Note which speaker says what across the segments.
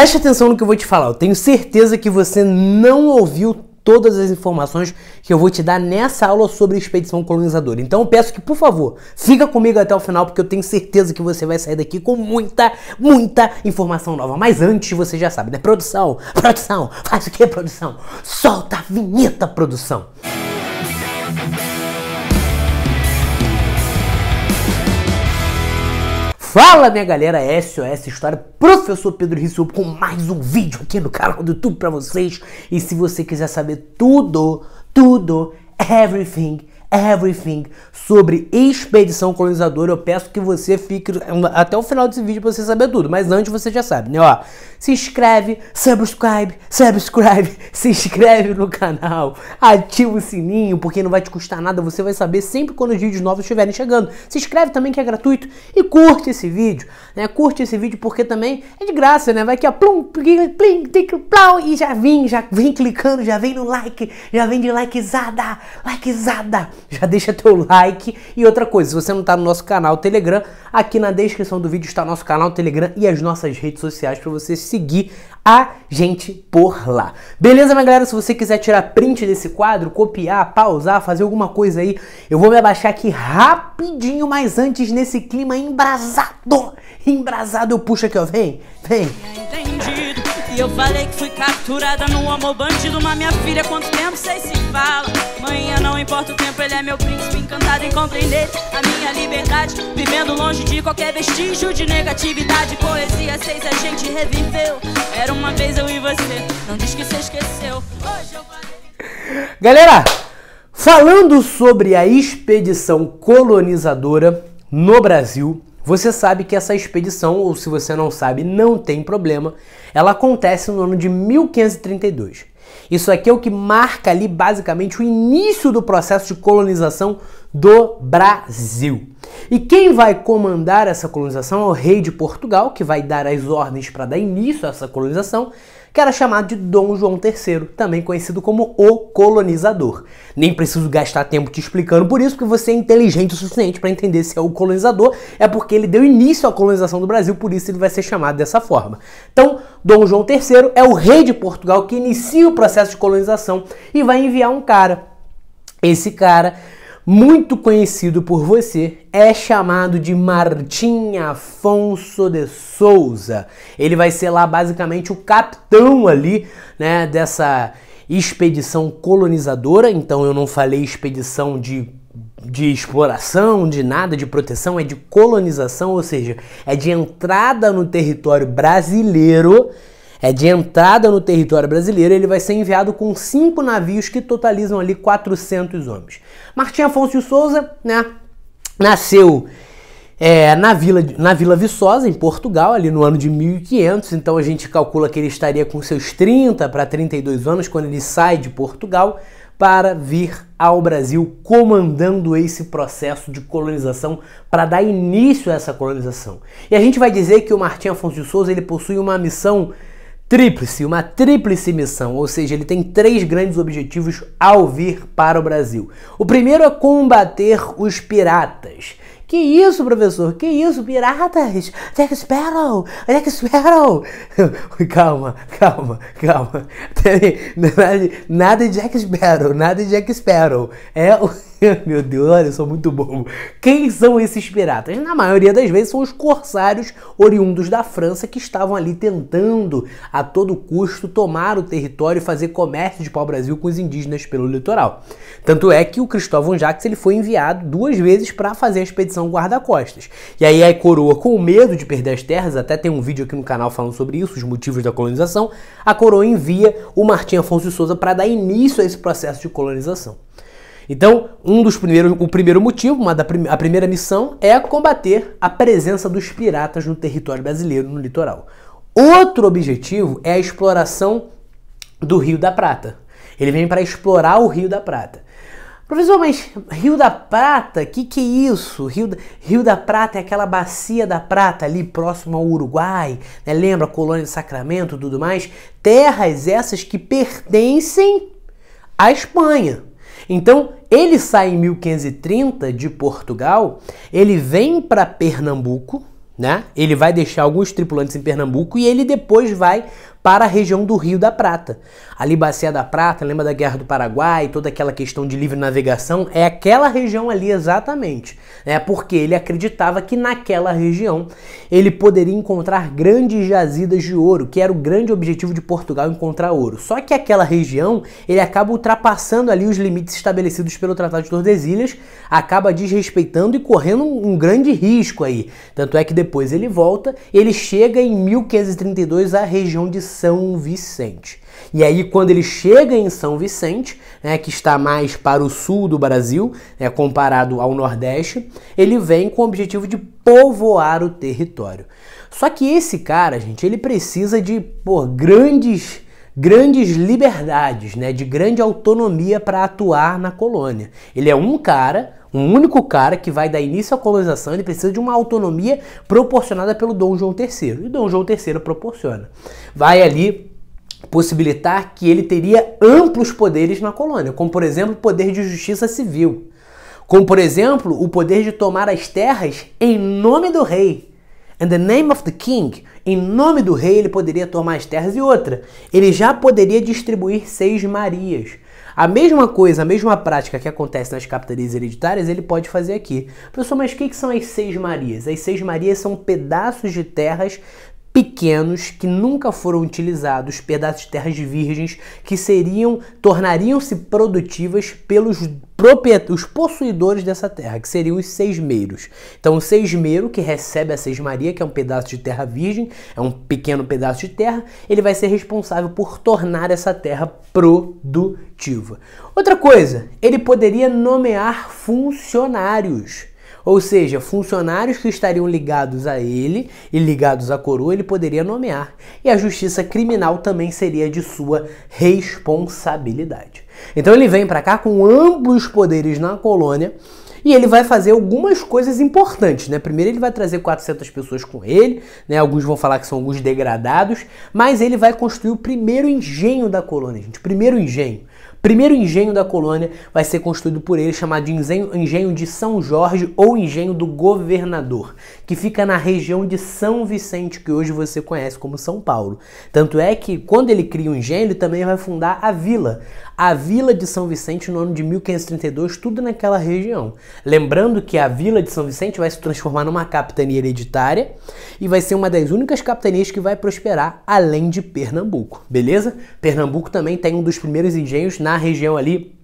Speaker 1: Preste atenção no que eu vou te falar. Eu tenho certeza que você não ouviu todas as informações que eu vou te dar nessa aula sobre expedição colonizadora. Então eu peço que, por favor, fica comigo até o final, porque eu tenho certeza que você vai sair daqui com muita, muita informação nova. Mas antes você já sabe, né? Produção, produção, faz o que, produção? Solta a vinheta, produção! Fala minha galera, SOS é História, professor Pedro Rissou com mais um vídeo aqui no canal do YouTube para vocês. E se você quiser saber tudo, tudo, everything Everything sobre expedição colonizadora. Eu peço que você fique até o final desse vídeo para você saber tudo, mas antes você já sabe, né? Ó, se inscreve, subscribe, subscribe, se inscreve no canal, ativa o sininho, porque não vai te custar nada, você vai saber sempre quando os vídeos novos estiverem chegando. Se inscreve também que é gratuito e curte esse vídeo, né? Curte esse vídeo porque também é de graça, né? Vai que a é plum, plim, plim, tic, plau, e já vem, já vem clicando, já vem no like, já vem de likezada, likezada. já deixa teu like. E outra coisa, se você não está no nosso canal Telegram, aqui na descrição do vídeo está nosso canal Telegram e as nossas redes sociais para você seguir a gente por lá. Beleza, minha galera? Se você quiser tirar print desse quadro, copiar, pausar, fazer alguma coisa aí, eu vou me abaixar aqui rapidinho, mas antes nesse clima embrasado, embrasado, eu puxo aqui, ó, vem, vem eu falei que fui capturada no amor bandido Mas minha filha, quanto tempo sei se fala Manhã não importa o tempo, ele é meu príncipe encantado Encontrei nele a minha liberdade Vivendo longe de qualquer vestígio de negatividade Poesia seis a gente reviveu Era uma vez eu e você, não diz que você esqueceu Hoje eu falei... Galera, falando sobre a expedição colonizadora no Brasil você sabe que essa expedição, ou se você não sabe, não tem problema, ela acontece no ano de 1532. Isso aqui é o que marca ali basicamente o início do processo de colonização do Brasil. E quem vai comandar essa colonização é o rei de Portugal, que vai dar as ordens para dar início a essa colonização, que era chamado de Dom João III, também conhecido como o colonizador. Nem preciso gastar tempo te explicando por isso, porque você é inteligente o suficiente para entender se é o colonizador, é porque ele deu início à colonização do Brasil, por isso ele vai ser chamado dessa forma. Então, Dom João III é o rei de Portugal que inicia o processo de colonização e vai enviar um cara. Esse cara muito conhecido por você, é chamado de Martim Afonso de Souza. Ele vai ser lá basicamente o capitão ali, né, dessa expedição colonizadora. Então eu não falei expedição de de exploração, de nada, de proteção, é de colonização, ou seja, é de entrada no território brasileiro é de entrada no território brasileiro, ele vai ser enviado com cinco navios que totalizam ali 400 homens. Martim Afonso de Souza, né, nasceu é, na, vila, na Vila Viçosa, em Portugal, ali no ano de 1500, então a gente calcula que ele estaria com seus 30 para 32 anos quando ele sai de Portugal para vir ao Brasil comandando esse processo de colonização para dar início a essa colonização. E a gente vai dizer que o Martim Afonso de Souza ele possui uma missão tríplice, uma tríplice missão, ou seja, ele tem três grandes objetivos ao vir para o Brasil. O primeiro é combater os piratas. Que isso, professor? Que isso, piratas? Jack Sparrow! Jack Sparrow! calma, calma, calma. É nada de Jack Sparrow, nada de Jack Sparrow. É o. Meu Deus, olha, eu sou muito bobo. Quem são esses piratas? Na maioria das vezes são os corsários oriundos da França que estavam ali tentando a todo custo tomar o território e fazer comércio de pau-brasil com os indígenas pelo litoral. Tanto é que o Cristóvão Jacques ele foi enviado duas vezes para fazer a expedição são guarda-costas. E aí a coroa, com medo de perder as terras, até tem um vídeo aqui no canal falando sobre isso, os motivos da colonização, a coroa envia o Martim Afonso de Souza para dar início a esse processo de colonização. Então, um dos primeiros, o primeiro motivo, uma da prim a primeira missão é combater a presença dos piratas no território brasileiro, no litoral. Outro objetivo é a exploração do Rio da Prata. Ele vem para explorar o Rio da Prata. Professor, mas Rio da Prata, que que é isso? Rio da, Rio da Prata é aquela bacia da Prata ali próximo ao Uruguai, né? lembra colônia de Sacramento, tudo mais? Terras essas que pertencem à Espanha. Então, ele sai em 1530 de Portugal, ele vem para Pernambuco, né? Ele vai deixar alguns tripulantes em Pernambuco e ele depois vai para a região do Rio da Prata. Ali, Bacia da Prata, lembra da Guerra do Paraguai, toda aquela questão de livre navegação? É aquela região ali exatamente. Né? Porque ele acreditava que naquela região ele poderia encontrar grandes jazidas de ouro, que era o grande objetivo de Portugal encontrar ouro. Só que aquela região ele acaba ultrapassando ali os limites estabelecidos pelo Tratado de Tordesilhas, acaba desrespeitando e correndo um grande risco aí. Tanto é que depois ele volta, ele chega em 1532 à região de são Vicente. E aí, quando ele chega em São Vicente, né, que está mais para o sul do Brasil, né, comparado ao Nordeste, ele vem com o objetivo de povoar o território. Só que esse cara, gente, ele precisa de por grandes grandes liberdades, né, de grande autonomia para atuar na colônia. Ele é um cara, um único cara que vai dar início à colonização, ele precisa de uma autonomia proporcionada pelo Dom João III. E Dom João III proporciona. Vai ali possibilitar que ele teria amplos poderes na colônia, como por exemplo, o poder de justiça civil, como por exemplo, o poder de tomar as terras em nome do rei. In the name of the king, em nome do rei, ele poderia tomar as terras e outra. Ele já poderia distribuir seis Marias. A mesma coisa, a mesma prática que acontece nas capitanias hereditárias, ele pode fazer aqui. Professor, mas o que são as seis Marias? As seis Marias são pedaços de terras pequenos que nunca foram utilizados, pedaços de terras virgens que seriam tornariam-se produtivas pelos os possuidores dessa terra, que seriam os seismeiros. Então, o seismeiro que recebe a seismaria, que é um pedaço de terra virgem, é um pequeno pedaço de terra, ele vai ser responsável por tornar essa terra produtiva. Outra coisa, ele poderia nomear funcionários. Ou seja, funcionários que estariam ligados a ele e ligados à coroa, ele poderia nomear. E a justiça criminal também seria de sua responsabilidade. Então ele vem para cá com ambos os poderes na colônia e ele vai fazer algumas coisas importantes, né? Primeiro ele vai trazer 400 pessoas com ele, né? Alguns vão falar que são alguns degradados, mas ele vai construir o primeiro engenho da colônia, gente. primeiro engenho. Primeiro engenho da colônia vai ser construído por ele, chamado de engenho, engenho de São Jorge ou Engenho do Governador, que fica na região de São Vicente, que hoje você conhece como São Paulo. Tanto é que quando ele cria o um engenho, ele também vai fundar a vila a Vila de São Vicente no ano de 1532, tudo naquela região. Lembrando que a Vila de São Vicente vai se transformar numa capitania hereditária e vai ser uma das únicas capitanias que vai prosperar além de Pernambuco, beleza? Pernambuco também tem um dos primeiros engenhos na região ali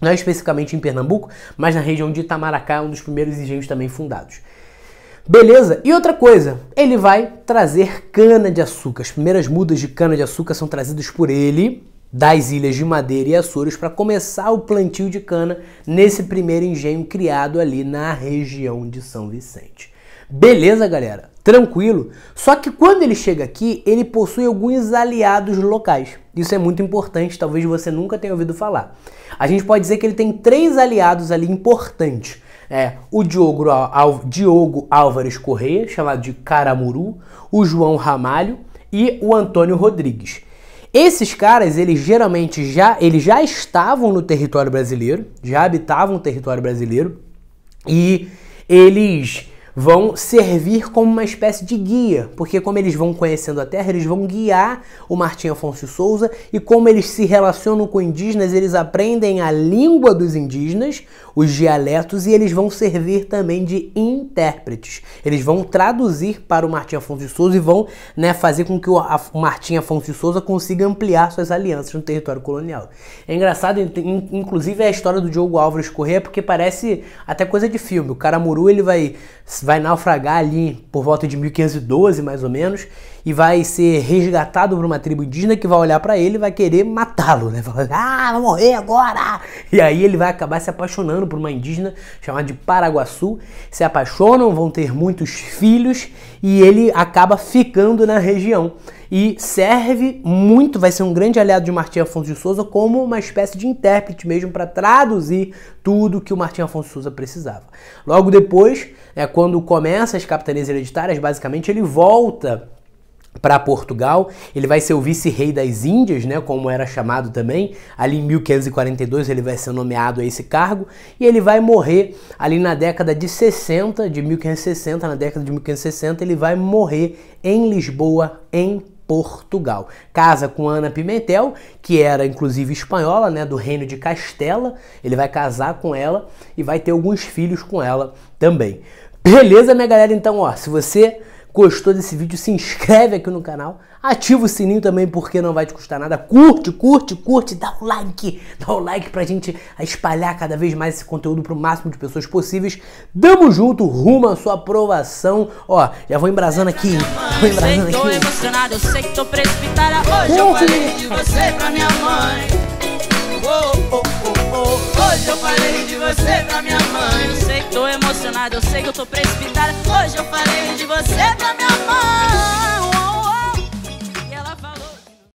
Speaker 1: não é especificamente em Pernambuco, mas na região de Itamaracá, um dos primeiros engenhos também fundados. Beleza? E outra coisa, ele vai trazer cana de açúcar. As primeiras mudas de cana de açúcar são trazidas por ele das ilhas de Madeira e Açores para começar o plantio de cana nesse primeiro engenho criado ali na região de São Vicente. Beleza, galera? Tranquilo? Só que quando ele chega aqui, ele possui alguns aliados locais. Isso é muito importante, talvez você nunca tenha ouvido falar. A gente pode dizer que ele tem três aliados ali importantes. É, o Diogo, Al, Diogo Álvares Correia, chamado de Caramuru, o João Ramalho e o Antônio Rodrigues. Esses caras, eles geralmente já, eles já estavam no território brasileiro, já habitavam o território brasileiro e eles vão servir como uma espécie de guia, porque como eles vão conhecendo a terra, eles vão guiar o Martim Afonso Souza e como eles se relacionam com indígenas, eles aprendem a língua dos indígenas, os dialetos e eles vão servir também de intérpretes. Eles vão traduzir para o Martim Afonso Souza e vão né, fazer com que o, Martim Afonso Souza consiga ampliar suas alianças no território colonial. É engraçado, inclusive, é a história do Diogo Álvares Corrêa, porque parece até coisa de filme. O Caramuru ele vai vai naufragar ali por volta de 1512, mais ou menos, e vai ser resgatado por uma tribo indígena que vai olhar para ele e vai querer matá-lo, né? Falando, ah, vai morrer agora! E aí ele vai acabar se apaixonando por uma indígena chamada de Paraguaçu. Se apaixonam, vão ter muitos filhos e ele acaba ficando na região e serve muito, vai ser um grande aliado de Martim Afonso de Souza como uma espécie de intérprete mesmo para traduzir tudo que o Martim Afonso de Souza precisava. Logo depois, é quando começa as capitanias hereditárias, basicamente ele volta para Portugal, ele vai ser o vice-rei das Índias, né, como era chamado também. Ali em 1542 ele vai ser nomeado a esse cargo e ele vai morrer ali na década de 60, de 1560, na década de 1560 ele vai morrer em Lisboa, em Portugal. Casa com Ana Pimentel, que era inclusive espanhola, né, do reino de Castela. Ele vai casar com ela e vai ter alguns filhos com ela também. Beleza, minha galera? Então, ó, se você gostou desse vídeo, se inscreve aqui no canal, ativa o sininho também porque não vai te custar nada. Curte, curte, curte, dá o like, dá o like pra gente espalhar cada vez mais esse conteúdo pro máximo de pessoas possíveis. Tamo junto, rumo à sua aprovação. Ó, já vou embrasando aqui. Eu Sei, que né? tô emocionado, eu sei que tô precipitada. Hoje eu falei de você pra minha mãe. Oh, oh, oh, oh, oh. Hoje eu falei de você pra minha mãe. Eu sei que tô emocionado, eu sei que eu tô precipitada. Hoje eu falei de você pra minha mãe.